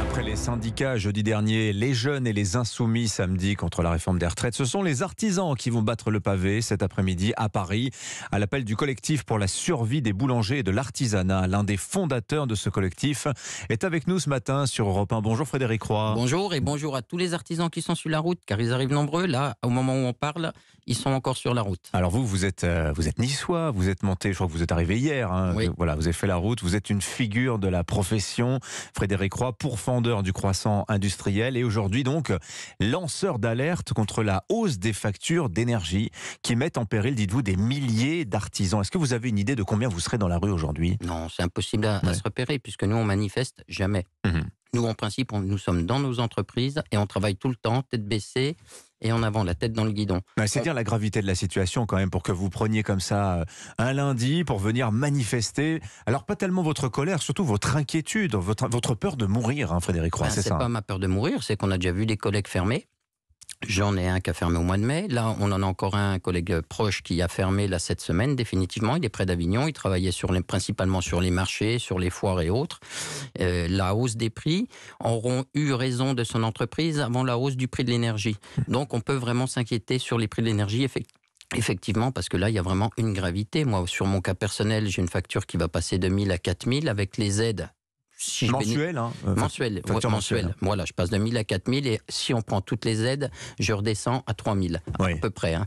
Après les syndicats jeudi dernier, les jeunes et les insoumis samedi contre la réforme des retraites, ce sont les artisans qui vont battre le pavé cet après-midi à Paris, à l'appel du collectif pour la survie des boulangers et de l'artisanat. L'un des fondateurs de ce collectif est avec nous ce matin sur Europe 1. Bonjour Frédéric Croix. Bonjour et bonjour à tous les artisans qui sont sur la route, car ils arrivent nombreux. Là, au moment où on parle, ils sont encore sur la route. Alors vous, vous êtes, euh, vous êtes niçois, vous êtes monté, je crois que vous êtes arrivé hier. Hein. Euh, voilà, vous avez fait la route, vous êtes une figure de la profession. Frédéric Croix, pour pourfendeur du croissant industriel et aujourd'hui donc lanceur d'alerte contre la hausse des factures d'énergie qui mettent en péril, dites-vous, des milliers d'artisans. Est-ce que vous avez une idée de combien vous serez dans la rue aujourd'hui Non, c'est impossible à, se repérer puisque nous on manifeste jamais. Mhm. Nous en principe, nous sommes dans nos entreprises et on travaille tout le temps, tête baissée et en avant, la tête dans le guidon. C'est euh, dire la gravité de la situation quand même pour que vous preniez comme ça euh, un lundi pour venir manifester. Alors pas tellement votre colère, surtout votre inquiétude, votre, votre peur de mourir, hein, Frédéric Roy. Ce ben, c'est pas hein. ma peur de mourir, c'est qu'on a déjà vu des collègues fermés. J'en ai un qui a fermé au mois de mai. Là, on en a encore un, collègue proche qui a fermé là cette semaine définitivement. Il est près d'Avignon. Il travaillait principalement sur les marchés, sur les foires et autres. Euh, la hausse des prix auront eu raison de son entreprise avant la hausse du prix de l'énergie. Donc, on peut vraiment s'inquiéter sur les prix de l'énergie, effectivement. parce que là, il y a vraiment une gravité. Moi, sur mon cas personnel, j'ai une facture qui va passer de 1000 à 4000 avec les aides mensuel, hein, euh, Voilà, je passe de 1000 à 4000 et si on prend toutes les aides, je redescends à 3000 à peu près. Hein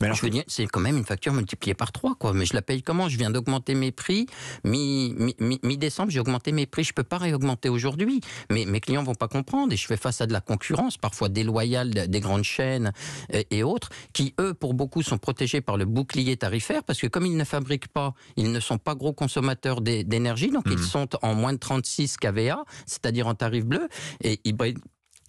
je veux dire, c'est quand même une facture multipliée par 3, quoi. Mais je la paye comment Je viens d'augmenter mes prix. Mi-décembre, j'ai augmenté mes prix. Je peux pas réaugmenter aujourd'hui. Mais mes clients vont pas comprendre. Et je fais face à de la concurrence, parfois déloyale des grandes chaînes euh, et autres, qui, eux, pour beaucoup, sont protégés par le bouclier tarifaire, parce que comme ils ne fabriquent pas, ils ne sont pas gros consommateurs d'énergie, donc ils mmh. sont en moins de 36 kVA, c'est-à-dire en tarif bleu, et ils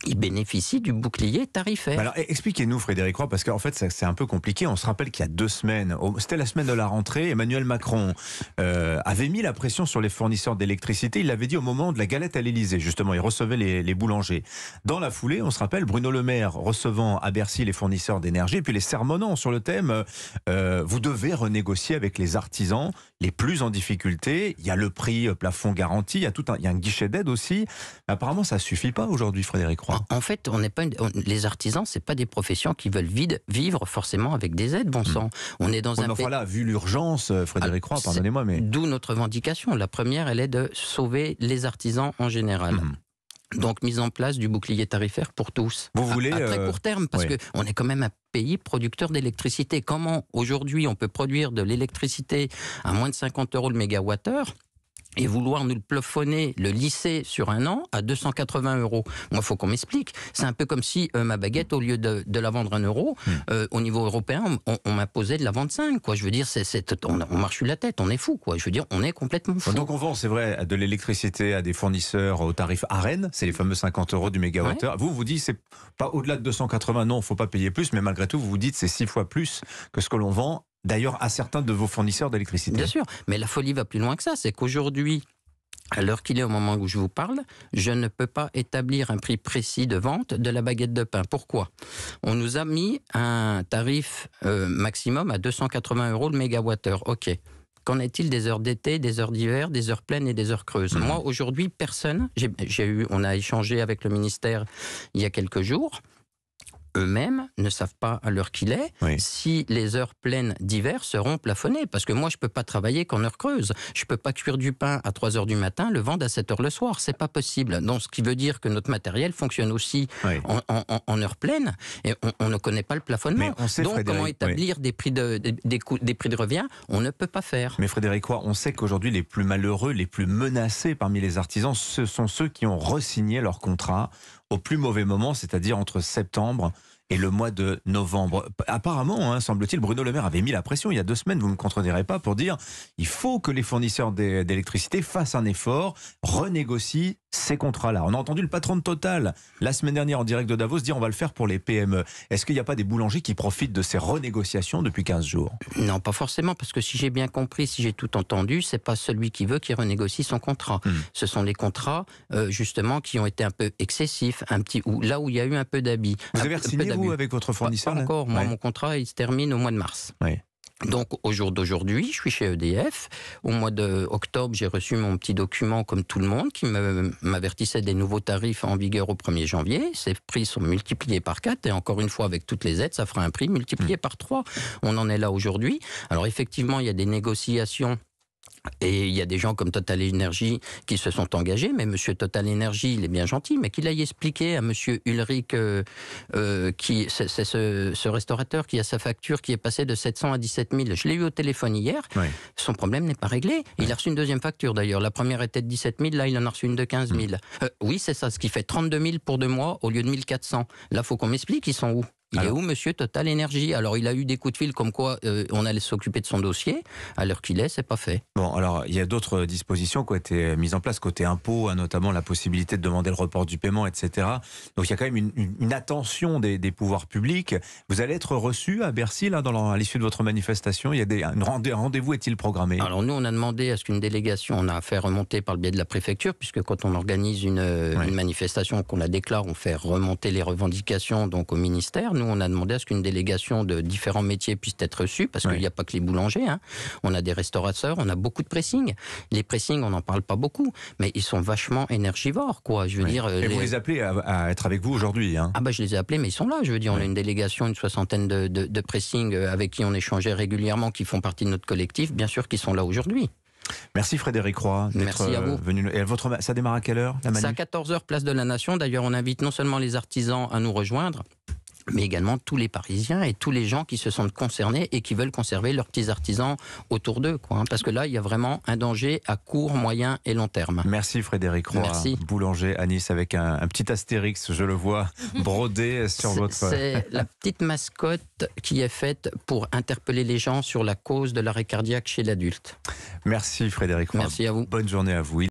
il bénéficie du bouclier tarifaire. Alors e- expliquez-nous Frédéric Roy, parce qu'en fait c'est un peu compliqué. On se rappelle qu'il y a deux semaines, c'était la semaine de la rentrée, Emmanuel Macron euh, avait mis la pression sur les fournisseurs d'électricité. Il l'avait dit au moment de la galette à l'Élysée justement, il recevait les, boulangers. Dans la foulée, on se rappelle Bruno Le Maire recevant à Bercy les fournisseurs d'énergie, et puis les sermonnant sur le thème, euh, euh, vous devez renégocier avec les artisans les plus en difficulté. Il y a le prix plafond garanti, il y a, tout un, il y a un guichet d'aide aussi. apparemment ça suffit pas aujourd'hui Frédéric Roy. En, fait, on n'est pas les artisans, c'est pas des professions qui veulent vivre forcément avec des aides, bon sang. Mm. On est dans un. voilà, vu l'urgence, euh, Frédéric Roy, ah, pardonnez-moi, d'où notre revendication. La première, elle est de sauver les artisans en général. Mm. Donc mise en place du bouclier tarifaire pour tous. Vous à, voulez à très euh, court terme parce que on est quand même un pays producteur d'électricité. Comment aujourd'hui on peut produire de l'électricité à moins de 50 euros le mégawattheure et vouloir nous le plafonner, le lycée sur un an à 280 euros. Moi, il faut qu'on m'explique. C'est un peu comme si euh, ma baguette, au lieu de, la vendre un euro, hmm. euh, au niveau européen, on, on m'imposait de la vendre 5. Quoi. Je veux dire, on, on, marche sur la tête, on est fou. Quoi. Je veux dire, on est complètement fou. Donc on vend, c'est vrai, de l'électricité à des fournisseurs au tarif AREN, c'est les fameux 50 euros du mégawatt-heure. Vous, vous dites, c'est pas au-delà de 280, non, faut pas payer plus, mais malgré tout, vous vous dites, c'est 6 fois plus que ce que l'on vend d'ailleurs à certains de vos fournisseurs d'électricité. Bien sûr, mais la folie va plus loin que ça. C'est qu'aujourd'hui, à l'heure qu'il est au moment où je vous parle, je ne peux pas établir un prix précis de vente de la baguette de pain. Pourquoi On nous a mis un tarif euh, maximum à 280 euros le mégawattheure. Ok. Qu'en est-il des heures d'été, des heures d'hiver, des heures pleines et des heures creuses mhm. Moi, aujourd'hui, personne. J'ai eu, on a échangé avec le ministère il y a quelques jours eux-mêmes ne savent pas à l'heure qu'il est si les heures pleines d'hiver seront plafonnées. Parce que moi, je ne peux pas travailler qu'en heure creuse. Je ne peux pas cuire du pain à 3 heures du matin, le vendre à 7 heures le soir. C'est pas possible. Donc, ce qui veut dire que notre matériel fonctionne aussi en, en, heure pleine et on, ne connaît pas le plafonnement. Donc, comment établir des, prix de, des, prix de revient On ne peut pas faire. Mais Frédéric on sait qu'aujourd'hui, les plus malheureux, les plus menacés parmi les artisans, ce sont ceux qui ont resigné leur contrat au plus mauvais moment, c'est-à-dire entre septembre et le mois de novembre. Apparemment, hein, semble-t-il, Bruno Le Maire avait mis la pression il y a deux semaines, vous ne me contredirez pas, pour dire il faut que les fournisseurs d'électricité fassent un effort, renégocient ces contrats-là. On a entendu le patron de Total la semaine dernière en direct de Davos dire on va le faire pour les PME. Est-ce qu'il n'y a pas des boulangers qui profitent de ces renégociations depuis 15 jours Non, pas forcément, parce que si j'ai bien compris, si j'ai tout entendu, c'est pas celui qui veut qui renégocie son contrat. Hmm. Ce sont les contrats euh, justement qui ont été un peu excessifs, un petit ou là où il y a eu un peu d'habit. Vous avez signé vous avec votre fournisseur pas, encore. Moi, mon contrat il se termine au mois de mars. Donc au jour d'aujourd'hui, je suis chez EDF. Au mois d'octobre, j'ai reçu mon petit document comme tout le monde qui m'avertissait des nouveaux tarifs en vigueur au 1er janvier. Ces prix sont multipliés par 4 et encore une fois avec toutes les aides, ça fera un prix multiplié par 3. On en est là aujourd'hui. Alors effectivement, il y a des négociations et il y a des gens comme Total Energy qui se sont engagés, mais Monsieur Total Energy, il est bien gentil, mais qu'il aille expliquer à Monsieur Ulrich, euh, euh, qui c'est ce, restaurateur qui a sa facture qui est passée de 700 à 17 000. Je l'ai eu au téléphone hier. Son problème n'est pas réglé. Il a reçu une deuxième facture d'ailleurs. La première était de 17 000, là il en a reçu une de 15 000. Hmm. Euh, oui, c'est ça, ce qui fait 32 000 pour deux mois au lieu de 1400. Là, faut qu'on m'explique, ils sont où il est où, monsieur Total Énergie Alors, il a eu des coups de fil comme quoi euh, on allait s'occuper de son dossier. À l'heure qu'il est, c'est pas fait. Bon, alors, il y a d'autres dispositions qui ont été mises en place côté impôts, hein, notamment la possibilité de demander le report du paiement, etc. Donc, il y a quand même une, attention des, pouvoirs publics. Vous allez être reçu à Bercy, là, dans à l'issue de votre manifestation. Il y a des, un rendez-vous est-il programmé Alors, nous, on a demandé à ce qu'une délégation, on a fait remonter par le biais de la préfecture, puisque quand on organise une, euh, manifestation, qu'on la déclare, on fait remonter les revendications donc au ministère. Nous, on a demandé à ce qu'une délégation de différents métiers puisse être reçue, parce qu'il n'y a pas que les boulangers. Hein. On a des restaurateurs, on a beaucoup de pressing. Les pressings, on n'en parle pas beaucoup, mais ils sont vachement énergivores, quoi. Je veux dire. Euh, Et vous les appelez à, être avec vous aujourd'hui hein? Ah bah je les ai appelés, mais ils sont là. Je veux dire, on a une délégation, une soixantaine de, pressings euh, avec qui on échangeait régulièrement, qui font partie de notre collectif, bien sûr, qu'ils sont là aujourd'hui. Merci Frédéric Roy d'être euh, venu. Et votre, ça démarre à quelle heure C'est à 14h, place de la Nation. D'ailleurs, on invite non seulement les artisans à nous rejoindre, mais également tous les Parisiens et tous les gens qui se sentent concernés et qui veulent conserver leurs petits artisans autour d'eux. Quoi, hein, parce que là, il y a vraiment un danger à court, moyen et long terme. Merci Frédéric Roy, Merci. boulanger à Nice, avec un, petit astérix, je le vois, brodé sur votre... C'est la petite mascotte qui est faite pour interpeller les gens sur la cause de l'arrêt cardiaque chez l'adulte. Merci Frédéric Roy. Merci à vous. Bonne journée à vous.